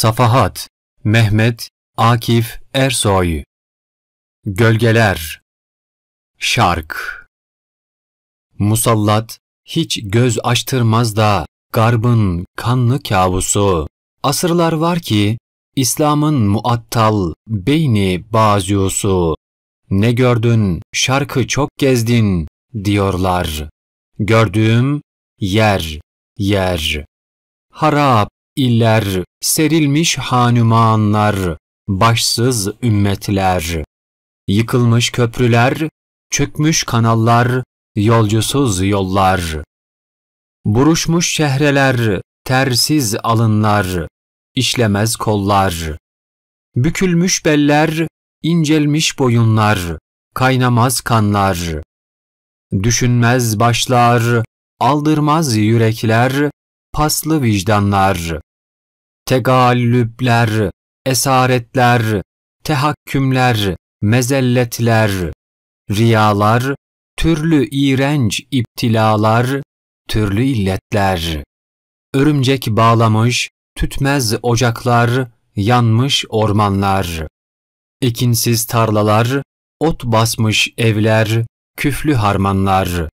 Safahat Mehmet Akif Ersoy Gölgeler Şark Musallat hiç göz açtırmaz da garbın kanlı kabusu. Asırlar var ki İslam'ın muattal beyni baziosu. Ne gördün şarkı çok gezdin diyorlar. Gördüğüm yer, yer. Harap, iller, serilmiş hanumanlar, başsız ümmetler. Yıkılmış köprüler, çökmüş kanallar, yolcusuz yollar. Buruşmuş şehreler, tersiz alınlar, işlemez kollar. Bükülmüş beller, incelmiş boyunlar, kaynamaz kanlar. Düşünmez başlar, aldırmaz yürekler, paslı vicdanlar tegallüpler, esaretler, tehakkümler, mezelletler, riyalar, türlü iğrenç iptilalar, türlü illetler. Örümcek bağlamış, tütmez ocaklar, yanmış ormanlar. Ekinsiz tarlalar, ot basmış evler, küflü harmanlar.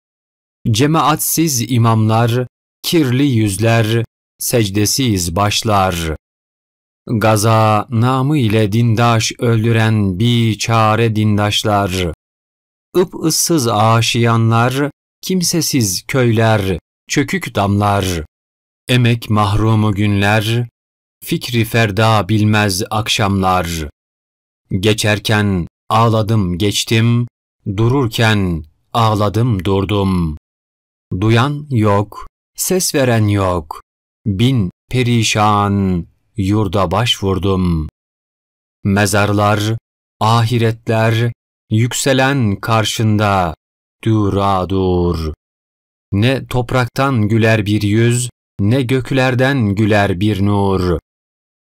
Cemaatsiz imamlar, kirli yüzler, secdesiz başlar. Gaza namı ile dindaş öldüren bir çare dindaşlar. Ip ıssız aşiyanlar, kimsesiz köyler, çökük damlar. Emek mahrumu günler, fikri ferda bilmez akşamlar. Geçerken ağladım geçtim, dururken ağladım durdum. Duyan yok, ses veren yok, bin perişan yurda başvurdum. Mezarlar, ahiretler, yükselen karşında düradur. Ne topraktan güler bir yüz, ne göklerden güler bir nur.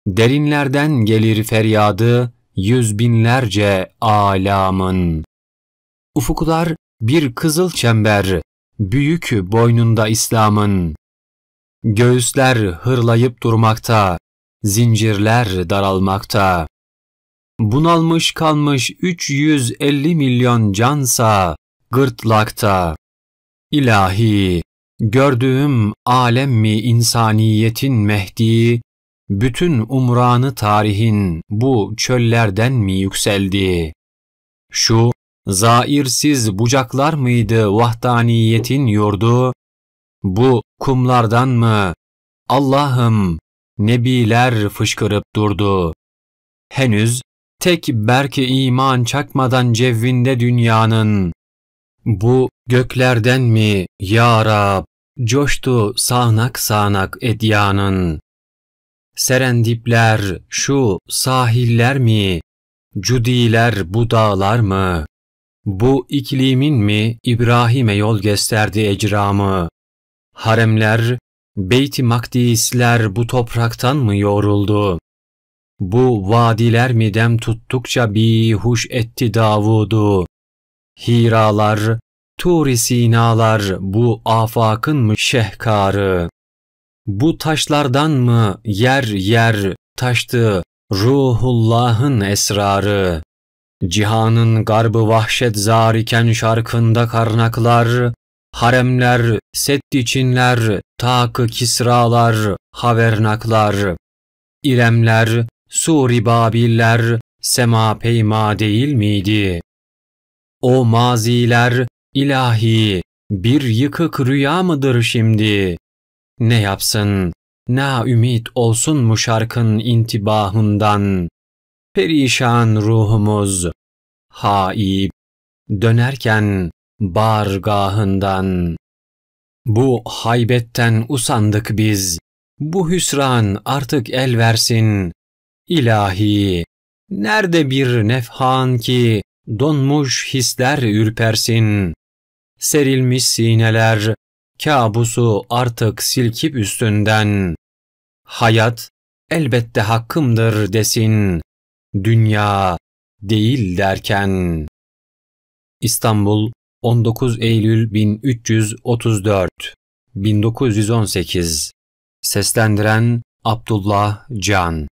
Derinlerden gelir feryadı, yüz binlerce alamın. Ufuklar bir kızıl çember, büyük boynunda İslam'ın. Göğüsler hırlayıp durmakta, zincirler daralmakta. Bunalmış kalmış 350 milyon cansa gırtlakta. İlahi, gördüğüm alem mi insaniyetin mehdi, bütün umranı tarihin bu çöllerden mi yükseldi? Şu zairsiz bucaklar mıydı vahdaniyetin yurdu, bu kumlardan mı? Allah'ım! Nebiler fışkırıp durdu. Henüz tek berke iman çakmadan cevvinde dünyanın. Bu göklerden mi ya Rab? Coştu sağnak sağnak edyanın. Serendipler şu sahiller mi? Cudiler bu dağlar mı? Bu iklimin mi İbrahim'e yol gösterdi ecramı? Haremler, Beyt-i Makdisler bu topraktan mı yoruldu? Bu vadiler midem tuttukça bihuş etti Davud'u? Hiralar, Tur-i Sinalar bu afakın mı şehkarı? Bu taşlardan mı yer yer taştı ruhullahın esrarı? Cihanın garbı vahşet zariken şarkında karnaklar, haremler, settiçinler, tak kisralar, havernaklar, İremler, Suri Babiller, sema peyma değil miydi? O maziler, ilahi, bir yıkık rüya mıdır şimdi? Ne yapsın, ne ümit olsun mu şarkın intibahından? Perişan ruhumuz, haib, dönerken bargahından. Bu haybetten usandık biz, bu hüsran artık el versin. İlahi, nerede bir nefhan ki donmuş hisler ürpersin. Serilmiş sineler, kabusu artık silkip üstünden. Hayat elbette hakkımdır desin, dünya değil derken. İstanbul 19 Eylül 1334 1918 Seslendiren Abdullah Can